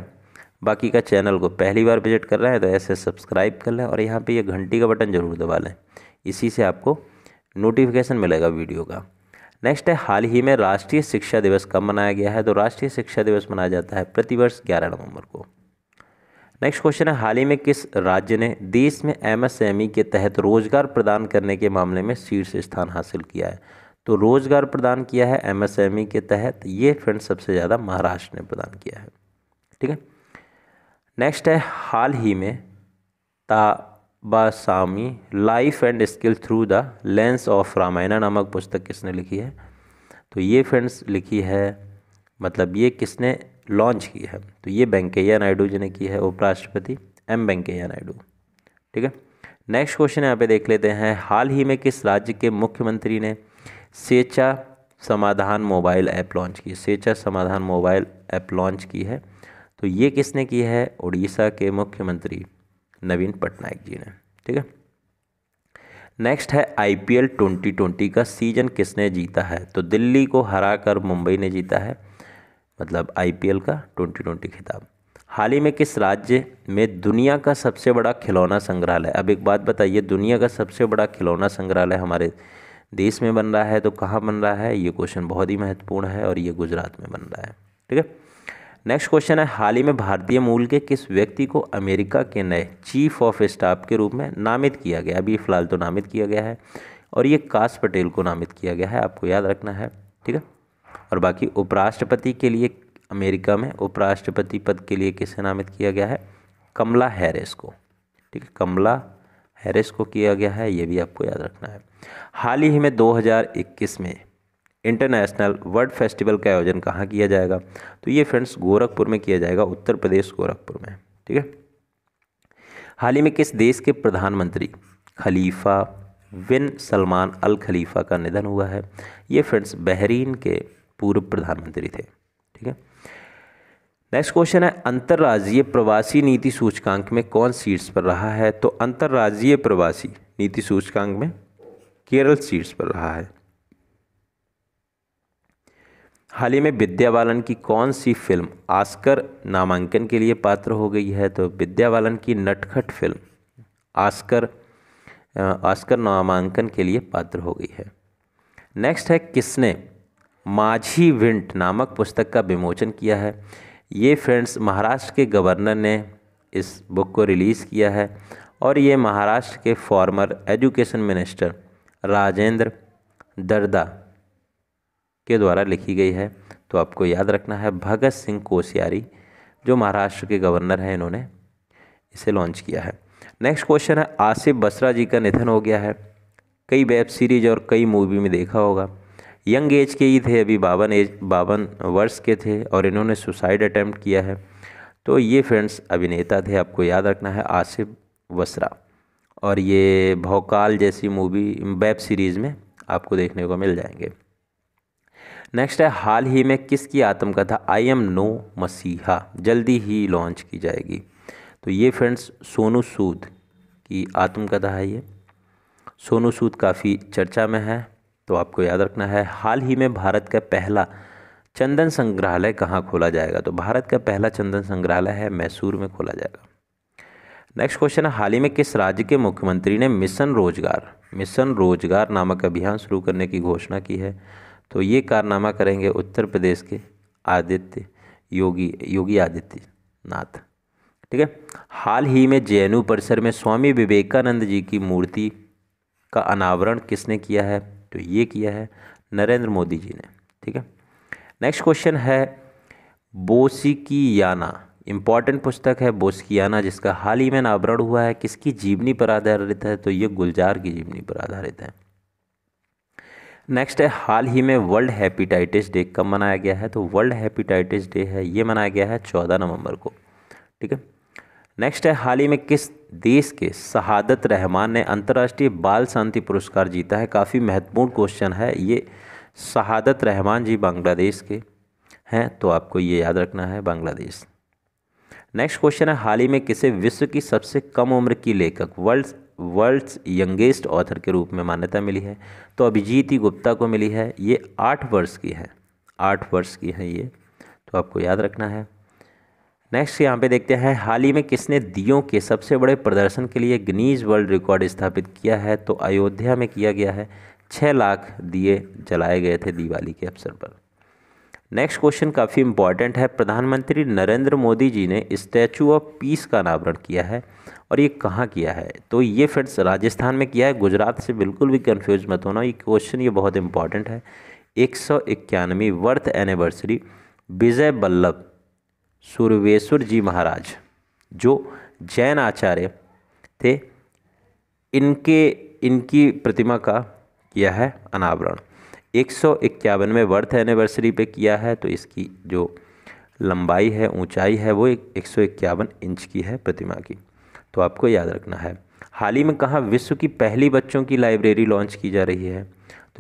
बाकी का चैनल को पहली बार विजिट कर रहे हैं तो ऐसे सब्सक्राइब कर लें और यहाँ पे ये घंटी का बटन ज़रूर दबा लें इसी से आपको नोटिफिकेशन मिलेगा वीडियो का नेक्स्ट है हाल ही में राष्ट्रीय शिक्षा दिवस कब मनाया गया है तो राष्ट्रीय शिक्षा दिवस मनाया जाता है प्रतिवर्ष ग्यारह नवंबर को नेक्स्ट क्वेश्चन है हाल ही में किस राज्य ने देश में एम के तहत रोजगार प्रदान करने के मामले में शीर्ष स्थान हासिल किया है तो रोज़गार प्रदान किया है एमएसएमई e के तहत ये फंड सबसे ज़्यादा महाराष्ट्र ने प्रदान किया है ठीक है नेक्स्ट है हाल ही में ताबासामी life and skill through the lens of Ramayana नामक पुस्तक किसने लिखी है तो ये फ्रेंड्स लिखी है मतलब ये किसने लॉन्च की है तो ये वेंकैया नायडू जी ने की है उपराष्ट्रपति एम वेंकैया नायडू ठीक है नेक्स्ट क्वेश्चन यहाँ पे देख लेते हैं हाल ही में किस राज्य के मुख्यमंत्री ने सेचा समाधान मोबाइल ऐप लॉन्च की सेचा समाधान मोबाइल ऐप लॉन्च की है तो ये किसने की है उड़ीसा के मुख्यमंत्री नवीन पटनायक जी ने ठीक है नेक्स्ट है आईपीएल 2020 का सीजन किसने जीता है तो दिल्ली को हराकर मुंबई ने जीता है मतलब आईपीएल का 2020 खिताब हाल ही में किस राज्य में दुनिया का सबसे बड़ा खिलौना संग्रहालय अब एक बात बताइए दुनिया का सबसे बड़ा खिलौना संग्रहालय हमारे देश में बन रहा है तो कहाँ बन रहा है ये क्वेश्चन बहुत ही महत्वपूर्ण है और ये गुजरात में बन रहा है ठीक है नेक्स्ट क्वेश्चन है हाल ही में भारतीय मूल के किस व्यक्ति को अमेरिका के नए चीफ ऑफ स्टाफ के रूप में नामित किया गया अभी फ़िलहाल तो नामित किया गया है और ये काश पटेल को नामित किया गया है आपको याद रखना है ठीक है और बाकी उपराष्ट्रपति के लिए अमेरिका में उपराष्ट्रपति पद के लिए किसे नामित किया गया है कमला हैरिस को ठीक है कमला हैरिस को किया गया है ये भी आपको याद रखना है हाल ही में 2021 में इंटरनेशनल वर्ल्ड फेस्टिवल का आयोजन कहाँ किया जाएगा तो ये फ्रेंड्स गोरखपुर में किया जाएगा उत्तर प्रदेश गोरखपुर में ठीक है हाल ही में किस देश के प्रधानमंत्री खलीफा बिन सलमान अल खलीफा का निधन हुआ है ये फ्रेंड्स बहरीन के पूर्व प्रधानमंत्री थे ठीक है नेक्स्ट क्वेश्चन है अंतर्राज्यीय प्रवासी नीति सूचकांक में कौन सीट्स पर रहा है तो अंतर्राज्यीय प्रवासी नीति सूचकांक में केरल सीट्स पर रहा है हाल ही में विद्या बालन की कौन सी फिल्म आस्कर नामांकन के लिए पात्र हो गई है तो विद्या बालन की नटखट फिल्म आस्कर आस्कर नामांकन के लिए पात्र हो गई है नेक्स्ट है किसने माझी विंट नामक पुस्तक का विमोचन किया है ये फ्रेंड्स महाराष्ट्र के गवर्नर ने इस बुक को रिलीज़ किया है और ये महाराष्ट्र के former education minister Rajendra Darda के द्वारा लिखी गई है तो आपको याद रखना है भगत सिंह कोश्यारी जो महाराष्ट्र के गवर्नर हैं इन्होंने इसे लॉन्च किया है नेक्स्ट क्वेश्चन है आसिफ बसरा जी का निधन हो गया है कई वेब सीरीज और कई मूवी में देखा होगा यंग एज के ही थे अभी बावन एज बावन वर्ष के थे और इन्होंने सुसाइड अटैम्प्ट किया है तो ये फ्रेंड्स अभिनेता थे आपको याद रखना है आसिफ वसरा और ये भोकाल जैसी मूवी वेब सीरीज़ में आपको देखने को मिल जाएंगे नेक्स्ट है हाल ही में किसकी आत्मकथा आई एम नो मसीहा जल्दी ही लॉन्च की जाएगी तो ये फ्रेंड्स सोनू सूद की आत्मकथा है ये सोनू सूद काफ़ी चर्चा में है तो आपको याद रखना है हाल ही में भारत का पहला चंदन संग्रहालय कहाँ खोला जाएगा तो भारत का पहला चंदन संग्रहालय है मैसूर में खोला जाएगा नेक्स्ट क्वेश्चन है हाल ही में किस राज्य के मुख्यमंत्री ने मिशन रोजगार मिशन रोजगार नामक अभियान शुरू करने की घोषणा की है तो ये कारनामा करेंगे उत्तर प्रदेश के आदित्य योगी योगी आदित्यनाथ ठीक है हाल ही में जे परिसर में स्वामी विवेकानंद जी की मूर्ति का अनावरण किसने किया है तो ये किया है नरेंद्र मोदी जी ने ठीक है नेक्स्ट क्वेश्चन है बोसिकियाना इम्पॉर्टेंट पुस्तक है याना जिसका हाल ही में नावरण हुआ है किसकी जीवनी पर आधारित है तो ये गुलजार की जीवनी पर आधारित है नेक्स्ट है हाल ही में वर्ल्ड हैपीटाइटिस डे कब मनाया गया है तो वर्ल्ड हैपीटाइटिस डे है ये मनाया गया है चौदह नवंबर को ठीक है नेक्स्ट है हाल ही में किस देश के शहादत रहमान ने अंतर्राष्ट्रीय बाल शांति पुरस्कार जीता है काफ़ी महत्वपूर्ण क्वेश्चन है ये शहादत रहमान जी बांग्लादेश के हैं तो आपको ये याद रखना है बांग्लादेश नेक्स्ट क्वेश्चन है हाल ही में किसे विश्व की सबसे कम उम्र की लेखक वर्ल्ड वर्ल्ड्स यंगेस्ट ऑथर के रूप में मान्यता मिली है तो अभिजीत ही गुप्ता को मिली है ये आठ वर्ष की है आठ वर्ष की है ये तो आपको याद रखना है नेक्स्ट यहाँ पे देखते हैं हाल ही में किसने दियों के सबसे बड़े प्रदर्शन के लिए गनीज वर्ल्ड रिकॉर्ड स्थापित किया है तो अयोध्या में किया गया है छः लाख दिए जलाए गए थे दिवाली के अवसर पर नेक्स्ट क्वेश्चन काफ़ी इंपॉर्टेंट है प्रधानमंत्री नरेंद्र मोदी जी ने स्टैचू ऑफ पीस का अनावरण किया है और ये कहाँ किया है तो ये फ्रेंड्स राजस्थान में किया है गुजरात से बिल्कुल भी कन्फ्यूज मत होना ये क्वेश्चन ये बहुत इंपॉर्टेंट है एक सौ इक्यानवे वर्थ एनिवर्सरी विजय बल्लभ सुरवेश्वर जी महाराज जो जैन आचार्य थे इनके इनकी प्रतिमा का किया है अनावरण एक सौ इक्यावनवें बर्थ एनिवर्सरी पे किया है तो इसकी जो लंबाई है ऊंचाई है वो एक एक सौ इक्यावन इंच की है प्रतिमा की तो आपको याद रखना है हाल ही में कहाँ विश्व की पहली बच्चों की लाइब्रेरी लॉन्च की जा रही है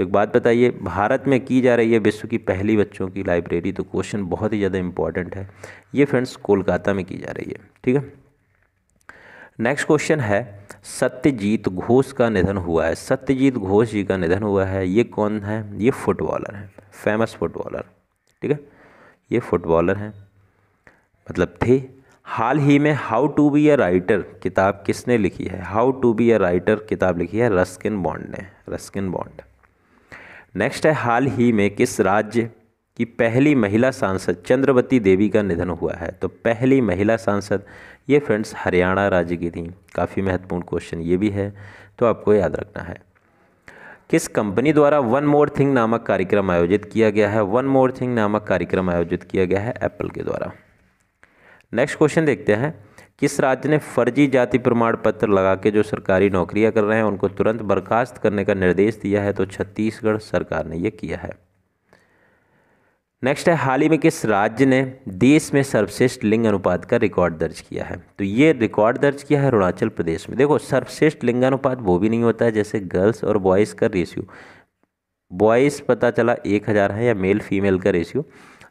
तो एक बात बताइए भारत में की जा रही है विश्व की पहली बच्चों की लाइब्रेरी तो क्वेश्चन बहुत ही ज़्यादा इंपॉर्टेंट है ये फ्रेंड्स कोलकाता में की जा रही है ठीक है नेक्स्ट क्वेश्चन है सत्यजीत घोष का निधन हुआ है सत्यजीत घोष जी का निधन हुआ है ये कौन है ये फुटबॉलर है फेमस फुटबॉलर ठीक है ये फुटबॉलर हैं मतलब थे हाल ही में how to be a writer किताब किसने लिखी है how to be a writer किताब लिखी है रस्किन बॉन्ड ने रस्किन बॉन्ड नेक्स्ट है हाल ही में किस राज्य की पहली महिला सांसद चंद्रवती देवी का निधन हुआ है तो पहली महिला सांसद ये फ्रेंड्स हरियाणा राज्य की थी काफ़ी महत्वपूर्ण क्वेश्चन ये भी है तो आपको याद रखना है किस कंपनी द्वारा वन मोर थिंग नामक कार्यक्रम आयोजित किया गया है वन मोर थिंग नामक कार्यक्रम आयोजित किया गया है एप्पल के द्वारा नेक्स्ट क्वेश्चन देखते हैं किस राज्य ने फर्जी जाति प्रमाण पत्र लगा के जो सरकारी नौकरियां कर रहे हैं उनको तुरंत बर्खास्त करने का निर्देश दिया है तो छत्तीसगढ़ सरकार ने यह किया है नेक्स्ट है हाल ही में किस राज्य ने देश में सर्वश्रेष्ठ लिंग अनुपात का रिकॉर्ड दर्ज किया है तो ये रिकॉर्ड दर्ज किया है अरुणाचल प्रदेश में देखो सर्वश्रेष्ठ लिंग अनुपात वो भी नहीं होता है जैसे गर्ल्स और बॉयज़ का रेशियो बॉयज़ पता चला एक हज़ार है या मेल फीमेल का रेशियो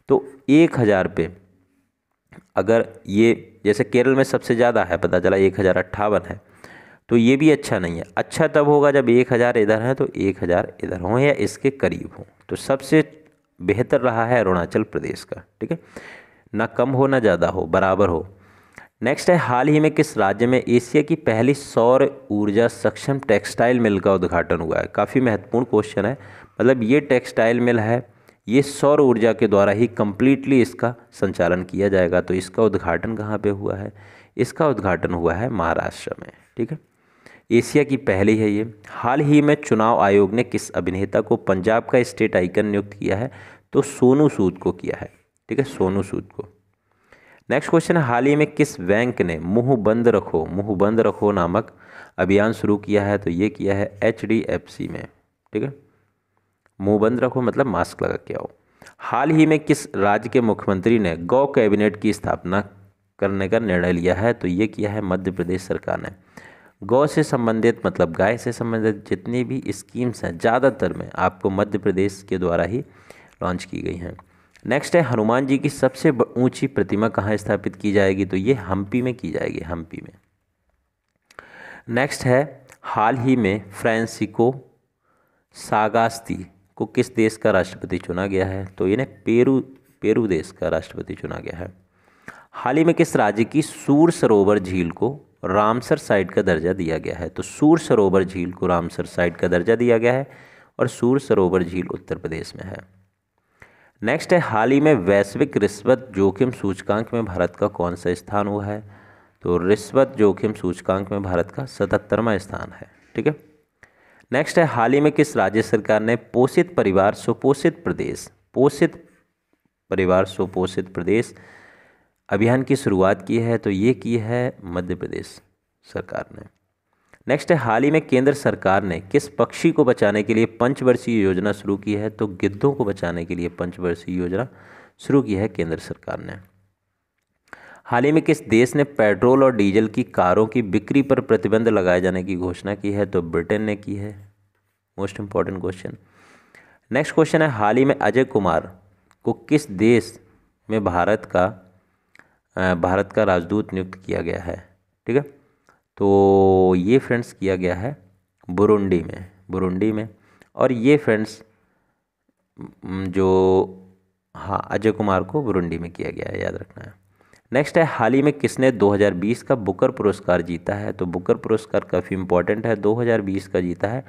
तो एक हज़ार पे अगर ये जैसे केरल में सबसे ज़्यादा है पता चला एक हज़ार अट्ठावन है तो ये भी अच्छा नहीं है अच्छा तब होगा जब एक हज़ार इधर है तो एक हज़ार इधर हों या इसके करीब हों तो सबसे बेहतर रहा है अरुणाचल प्रदेश का ठीक है ना कम हो ना ज़्यादा हो बराबर हो नेक्स्ट है हाल ही में किस राज्य में एशिया की पहली सौर ऊर्जा सक्षम टेक्सटाइल मिल का उद्घाटन हुआ है काफ़ी महत्वपूर्ण क्वेश्चन है मतलब ये टेक्सटाइल मिल है ये सौर ऊर्जा के द्वारा ही कम्प्लीटली इसका संचालन किया जाएगा तो इसका उद्घाटन कहाँ पे हुआ है इसका उद्घाटन हुआ है महाराष्ट्र में ठीक है एशिया की पहली है ये हाल ही में चुनाव आयोग ने किस अभिनेता को पंजाब का स्टेट आइकन नियुक्त किया है तो सोनू सूद को किया है ठीक है सोनू सूद को नेक्स्ट क्वेश्चन है हाल ही में किस बैंक ने मुंह बंद रखो मुंह बंद रखो नामक अभियान शुरू किया है तो ये किया है एच में ठीक है मुंह बंद रखो मतलब मास्क लगा के आओ हाल ही में किस राज्य के मुख्यमंत्री ने गौ कैबिनेट की स्थापना करने का निर्णय लिया है तो ये किया है मध्य प्रदेश सरकार ने गौ से संबंधित मतलब गाय से संबंधित जितनी भी स्कीम्स हैं ज़्यादातर में आपको मध्य प्रदेश के द्वारा ही लॉन्च की गई हैं नेक्स्ट है हनुमान जी की सबसे ऊंची प्रतिमा कहाँ स्थापित की जाएगी तो ये हम्पी में की जाएगी हम्पी में नेक्स्ट है हाल ही में फ्रांसिको सागास्ती को किस देश का राष्ट्रपति चुना गया है तो इन्हें पेरू पेरू देश का राष्ट्रपति चुना गया है हाल ही में किस राज्य की सूर सरोवर झील को रामसर साइट का दर्जा दिया गया है तो सूर सरोवर झील को रामसर साइट का दर्जा दिया गया है और सूर सरोवर झील उत्तर प्रदेश में है नेक्स्ट है हाल ही में वैश्विक रिश्वत जोखिम सूचकांक में भारत का कौन सा स्थान हुआ है तो रिश्वत जोखिम सूचकांक में भारत का सतहत्तरवा स्थान है ठीक है नेक्स्ट है हाल ही में किस राज्य सरकार ने पोषित परिवार सुपोषित प्रदेश पोषित परिवार सुपोषित प्रदेश अभियान की शुरुआत की है तो ये की है मध्य प्रदेश सरकार ने नेक्स्ट है हाल ही में केंद्र सरकार ने किस पक्षी को बचाने के लिए पंचवर्षीय योजना शुरू की है तो गिद्धों को बचाने के लिए पंचवर्षीय योजना शुरू की है केंद्र सरकार ने हाल ही में किस देश ने पेट्रोल और डीजल की कारों की बिक्री पर प्रतिबंध लगाए जाने की घोषणा की है तो ब्रिटेन ने की है most important question next question है हाल ही में अजय कुमार को किस देश में भारत का भारत का राजदूत नियुक्त किया गया है ठीक है तो ये फ्रेंड्स किया गया है बुरुंडी में बुरुंडी में और ये फ्रेंड्स जो हाँ अजय कुमार को बुरुंडी में किया गया है याद रखना है नेक्स्ट है हाल ही में किसने 2020 का बुकर पुरस्कार जीता है तो बुकर पुरस्कार काफ़ी इंपॉर्टेंट है 2020 का जीता है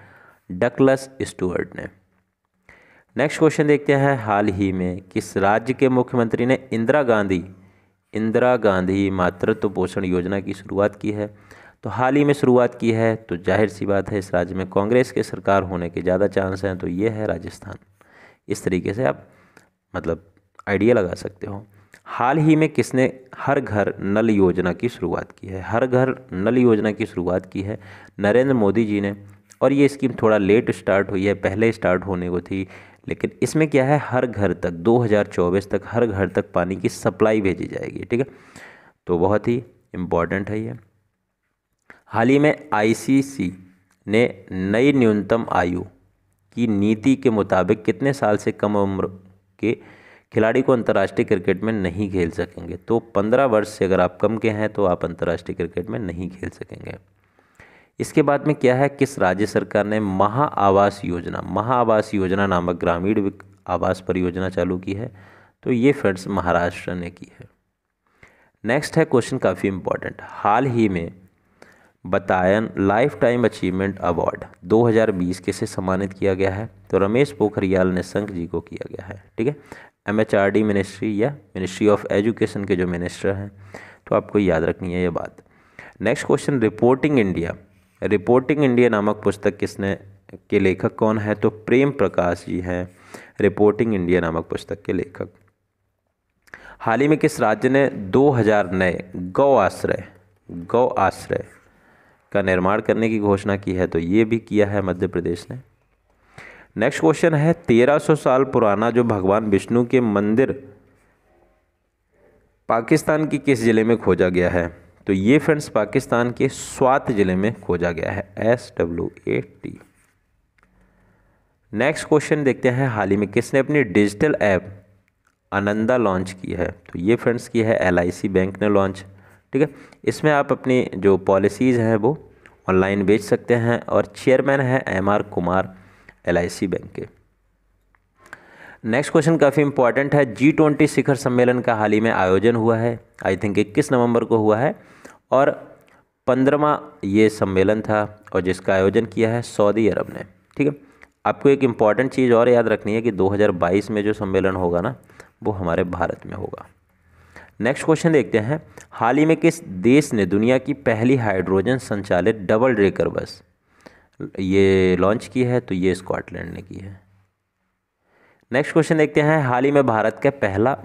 डकलस स्टूअर्ट ने नेक्स्ट क्वेश्चन देखते हैं हाल ही में किस राज्य के मुख्यमंत्री ने इंदिरा गांधी इंदिरा गांधी मातृत्व पोषण योजना की शुरुआत की है तो हाल ही में शुरुआत की है तो जाहिर सी बात है इस राज्य में कांग्रेस के सरकार होने के ज़्यादा चांस हैं तो ये है राजस्थान इस तरीके से आप मतलब आइडिया लगा सकते हो हाल ही में किसने हर घर नल योजना की शुरुआत की है हर घर नल योजना की शुरुआत की है नरेंद्र मोदी जी ने और ये स्कीम थोड़ा लेट स्टार्ट हुई है पहले स्टार्ट होने को थी लेकिन इसमें क्या है हर घर तक 2024 तक हर घर तक पानी की सप्लाई भेजी जाएगी ठीक है तो बहुत ही इम्पॉर्टेंट है ये हाल ही में आईसीसी ने नई न्यूनतम आयु की नीति के मुताबिक कितने साल से कम उम्र के खिलाड़ी को अंतर्राष्ट्रीय क्रिकेट में नहीं खेल सकेंगे तो पंद्रह वर्ष से अगर आप कम के हैं तो आप अंतर्राष्ट्रीय क्रिकेट में नहीं खेल सकेंगे इसके बाद में क्या है किस राज्य सरकार ने महा आवास योजना महा आवास योजना नामक ग्रामीण आवास परियोजना चालू की है तो ये फ्रेंड्स महाराष्ट्र ने की है नेक्स्ट है क्वेश्चन काफ़ी इम्पोर्टेंट हाल ही में बतायन लाइफ टाइम अचीवमेंट अवार्ड 2020 के से सम्मानित किया गया है तो रमेश पोखरियाल ने संघ जी को किया गया है ठीक है M H R D ministry या मिनिस्ट्री ऑफ एजुकेशन के जो मिनिस्टर हैं तो आपको याद रखनी है ये बात next question reporting India reporting India नामक पुस्तक किसने के लेखक कौन है तो प्रेम प्रकाश जी हैं रिपोर्टिंग इंडिया नामक पुस्तक के लेखक हाल ही में किस राज्य ने 2000 नए गौ आश्रय गौ आश्रय का निर्माण करने की घोषणा की है तो ये भी किया है मध्य प्रदेश ने नेक्स्ट क्वेश्चन है 1300 साल पुराना जो भगवान विष्णु के मंदिर पाकिस्तान के किस ज़िले में खोजा गया है तो ये फ्रेंड्स पाकिस्तान के स्वात ज़िले में खोजा गया है S W A T next question देखते हैं हाल ही में किसने अपनी डिजिटल ऐप आनंदा लॉन्च की है तो ये फ्रेंड्स की है एल बैंक ने लॉन्च ठीक है इसमें आप अपनी जो पॉलिसीज़ हैं वो ऑनलाइन बेच सकते हैं और चेयरमैन है M R Kumar L bank के नेक्स्ट क्वेश्चन काफ़ी इंपॉर्टेंट है जी ट्वेंटी शिखर सम्मेलन का हाल ही में आयोजन हुआ है आई थिंक इक्कीस नवंबर को हुआ है और पंद्रहवा ये सम्मेलन था और जिसका आयोजन किया है सऊदी अरब ने ठीक है आपको एक इम्पॉर्टेंट चीज़ और याद रखनी है कि 2022 में जो सम्मेलन होगा ना वो हमारे भारत में होगा नेक्स्ट क्वेश्चन देखते हैं हाल ही में किस देश ने दुनिया की पहली हाइड्रोजन संचालित डबल ड्रेकर बस ये लॉन्च की है तो ये स्कॉटलैंड ने की है नेक्स्ट क्वेश्चन देखते हैं हाल ही में भारत का पहला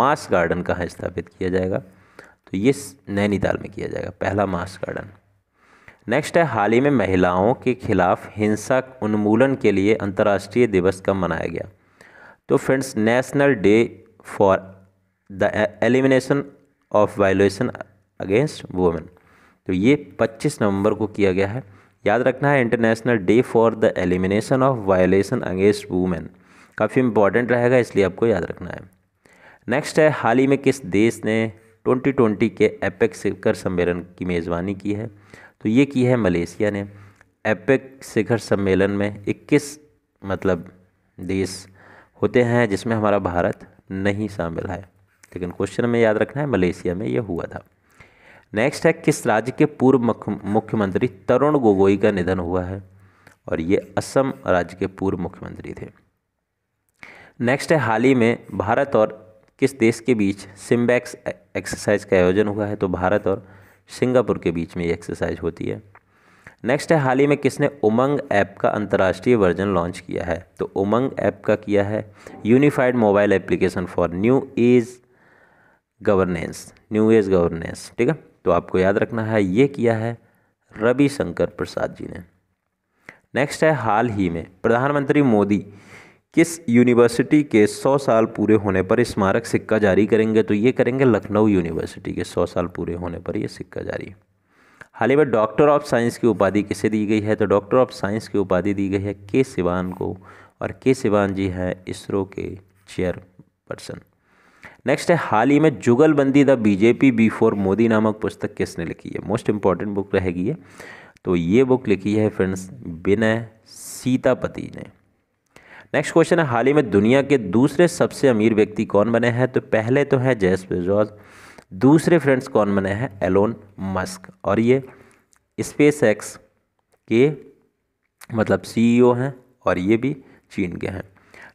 मास गार्डन कहाँ स्थापित किया जाएगा तो ये नैनीताल में किया जाएगा पहला मास गार्डन नेक्स्ट है हाल ही में महिलाओं के खिलाफ हिंसा उन्मूलन के लिए अंतर्राष्ट्रीय दिवस कब मनाया गया तो friends national day for the elimination of violation against women तो ये 25 नवंबर को किया गया है याद रखना है international day for the elimination of violation against women काफ़ी इंपॉर्टेंट रहेगा इसलिए आपको याद रखना है नेक्स्ट है हाल ही में किस देश ने 2020 के एपेक शिखर सम्मेलन की मेज़बानी की है तो ये की है मलेशिया ने एपेक शिखर सम्मेलन में 21 मतलब देश होते हैं जिसमें हमारा भारत नहीं शामिल है लेकिन क्वेश्चन में याद रखना है मलेशिया में ये हुआ था नेक्स्ट है किस राज्य के पूर्व मुख्यमंत्री तरुण गोगोई का निधन हुआ है और ये असम राज्य के पूर्व मुख्यमंत्री थे नेक्स्ट है हाल ही में भारत और किस देश के बीच सिम्बैक्स एक्सरसाइज का आयोजन हुआ है तो भारत और सिंगापुर के बीच में ये एक्सरसाइज होती है नेक्स्ट है हाल ही में किसने उमंग ऐप का अंतर्राष्ट्रीय वर्जन लॉन्च किया है तो उमंग ऐप का किया है unified mobile application for new age governance new age governance ठीक है तो आपको याद रखना है ये किया है रवि शंकर प्रसाद जी ने नेक्स्ट है हाल ही में प्रधानमंत्री मोदी किस यूनिवर्सिटी के 100 साल पूरे होने पर स्मारक सिक्का जारी करेंगे तो ये करेंगे लखनऊ यूनिवर्सिटी के 100 साल पूरे होने पर ये सिक्का जारी हाल ही में डॉक्टर ऑफ साइंस की उपाधि किसे दी गई है तो डॉक्टर ऑफ साइंस की उपाधि दी गई है के सिवान को और के सिवान जी हैं इसरो के चेयरपर्सन नेक्स्ट है हाल ही में जुगलबंदी द बीजेपी बिफोर मोदी नामक पुस्तक किसने लिखी है मोस्ट इंपॉर्टेंट बुक रहेगी ये तो ये बुक लिखी है फ्रेंड्स विनय सीतापति ने नेक्स्ट क्वेश्चन है हाल ही में दुनिया के दूसरे सबसे अमीर व्यक्ति कौन बने हैं तो पहले तो हैं जैस बेजॉज दूसरे फ्रेंड्स कौन बने हैं एलोन मस्क और ये स्पेस एक्स के मतलब सीईओ e हैं और ये भी चीन के हैं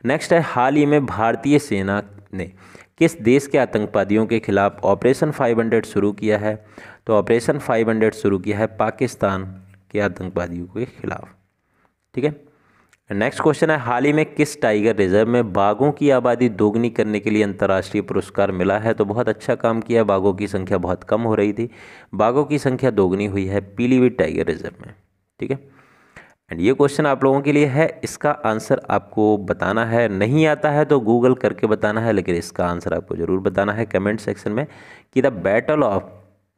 नेक्स्ट है हाल ही में भारतीय सेना ने किस देश के आतंकवादियों के खिलाफ ऑपरेशन 500 शुरू किया है तो ऑपरेशन 500 शुरू किया है पाकिस्तान के आतंकवादियों के खिलाफ ठीक है नेक्स्ट क्वेश्चन है हाल ही में किस टाइगर रिजर्व में बाघों की आबादी दोगुनी करने के लिए अंतर्राष्ट्रीय पुरस्कार मिला है तो बहुत अच्छा काम किया बाघों की संख्या बहुत कम हो रही थी बाघों की संख्या दोगुनी हुई है पीलीभीत टाइगर रिजर्व में ठीक है एंड ये क्वेश्चन आप लोगों के लिए है इसका आंसर आपको बताना है नहीं आता है तो गूगल करके बताना है लेकिन इसका आंसर आपको ज़रूर बताना है कमेंट सेक्शन में कि the battle of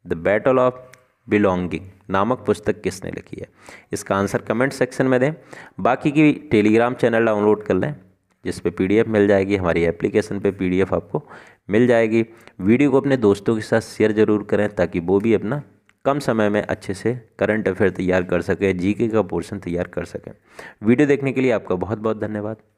the battle of belonging नामक पुस्तक किसने लिखी है इसका आंसर कमेंट सेक्शन में दें बाकी की टेलीग्राम चैनल डाउनलोड कर लें जिस पे पीडीएफ मिल जाएगी हमारी एप्लीकेशन पे पीडीएफ आपको मिल जाएगी वीडियो को अपने दोस्तों के साथ शेयर ज़रूर करें ताकि वो भी अपना कम समय में अच्छे से करंट अफेयर तैयार कर सकें जीके का पोर्शन तैयार कर सकें वीडियो देखने के लिए आपका बहुत बहुत धन्यवाद